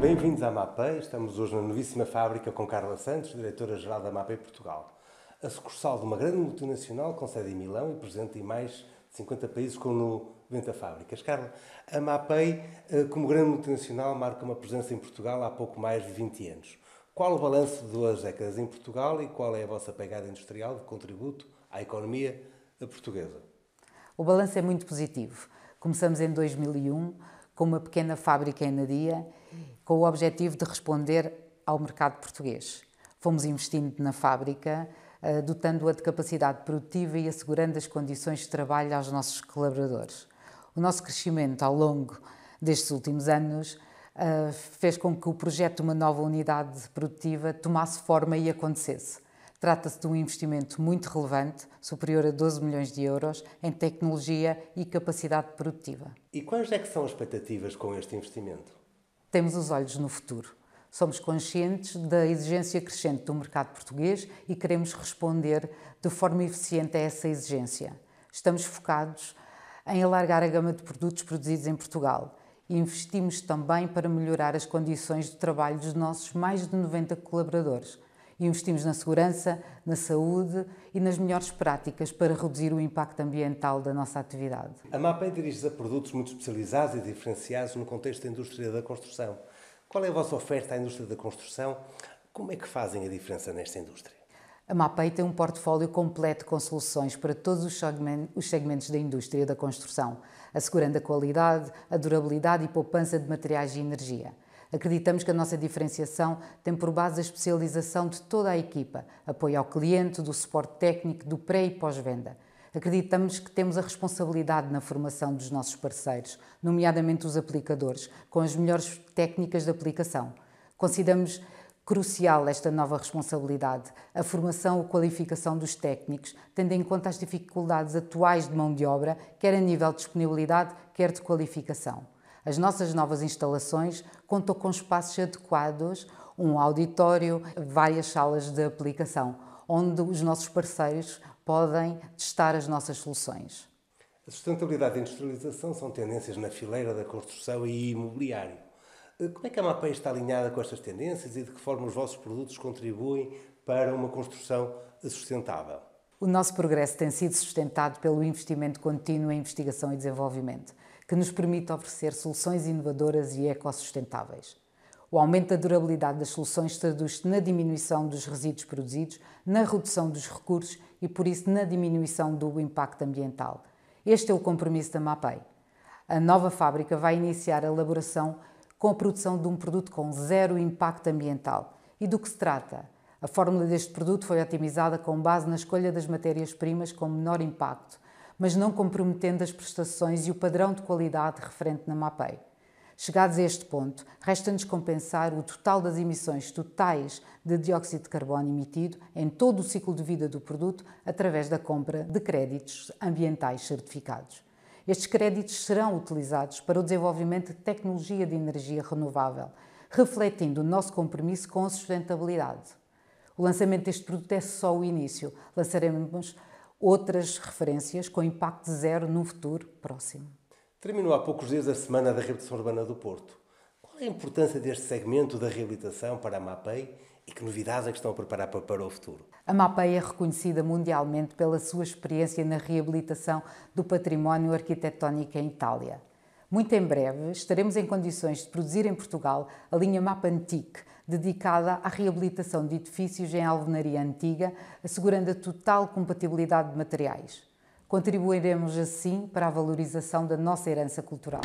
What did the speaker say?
Bem-vindos à MAPEI, estamos hoje na novíssima fábrica com Carla Santos, diretora-geral da MAPEI Portugal. A sucursal de uma grande multinacional com sede em Milão e presente em mais de 50 países com 90 fábricas. Carla, a MAPEI, eh, como grande multinacional, marca uma presença em Portugal há pouco mais de 20 anos. Qual o balanço de duas décadas em Portugal e qual é a vossa pegada industrial de contributo à economia portuguesa? O balanço é muito positivo. Começamos em 2001 com uma pequena fábrica em Nadia com o objetivo de responder ao mercado português. Fomos investindo na fábrica, eh, dotando-a de capacidade produtiva e assegurando as condições de trabalho aos nossos colaboradores. O nosso crescimento ao longo destes últimos anos eh, fez com que o projeto de uma nova unidade produtiva tomasse forma e acontecesse. Trata-se de um investimento muito relevante, superior a 12 milhões de euros, em tecnologia e capacidade produtiva. E quais é que são as expectativas com este investimento? Temos os olhos no futuro. Somos conscientes da exigência crescente do mercado português e queremos responder de forma eficiente a essa exigência. Estamos focados em alargar a gama de produtos produzidos em Portugal e investimos também para melhorar as condições de trabalho dos nossos mais de 90 colaboradores Investimos na segurança, na saúde e nas melhores práticas para reduzir o impacto ambiental da nossa atividade. A MAPEI dirige-se a produtos muito especializados e diferenciados no contexto da indústria da construção. Qual é a vossa oferta à indústria da construção? Como é que fazem a diferença nesta indústria? A MAPEI tem um portfólio completo com soluções para todos os segmentos da indústria da construção, assegurando a qualidade, a durabilidade e poupança de materiais e energia. Acreditamos que a nossa diferenciação tem por base a especialização de toda a equipa, apoio ao cliente, do suporte técnico, do pré e pós-venda. Acreditamos que temos a responsabilidade na formação dos nossos parceiros, nomeadamente os aplicadores, com as melhores técnicas de aplicação. Consideramos crucial esta nova responsabilidade, a formação ou qualificação dos técnicos, tendo em conta as dificuldades atuais de mão de obra, quer a nível de disponibilidade, quer de qualificação. As nossas novas instalações contam com espaços adequados, um auditório, várias salas de aplicação, onde os nossos parceiros podem testar as nossas soluções. A sustentabilidade e a industrialização são tendências na fileira da construção e imobiliário. Eh, como é que a MAPEI está alinhada com estas tendências e de que forma os vossos produtos contribuem para uma construção sustentável? O nosso progresso tem sido sustentado pelo investimento contínuo em investigação e desenvolvimento que nos permite oferecer soluções inovadoras e ecossustentáveis. O aumento da durabilidade das soluções traduz-se na diminuição dos resíduos produzidos, na redução dos recursos e, por isso, na diminuição do impacto ambiental. Este é o compromisso da MAPEI. A nova fábrica vai iniciar a elaboração com a produção de um produto com zero impacto ambiental. E do que se trata? A fórmula deste produto foi otimizada com base na escolha das matérias-primas com menor impacto, mas não comprometendo as prestações e o padrão de qualidade referente na MAPEI. Chegados a este ponto, resta-nos compensar o total das emissões totais de dióxido de carbono emitido em todo o ciclo de vida do produto através da compra de créditos ambientais certificados. Estes créditos serão utilizados para o desenvolvimento de tecnologia de energia renovável, refletindo o nosso compromisso com a sustentabilidade. O lançamento deste produto é só o início. Lançaremos outras referências com impacto zero no futuro próximo. Terminou há poucos dias a Semana da Reabilitação Urbana do Porto. Qual é a importância deste segmento da reabilitação para a MAPEI e que novidades é que estão a preparar para o futuro? A MAPEI é reconhecida mundialmente pela sua experiência na reabilitação do património arquitetónico em Itália. Muito em breve estaremos em condições de produzir em Portugal a linha Map Antique, dedicada à reabilitação de edifícios em alvenaria antiga, assegurando a total compatibilidade de materiais. Contribuiremos assim para a valorização da nossa herança cultural.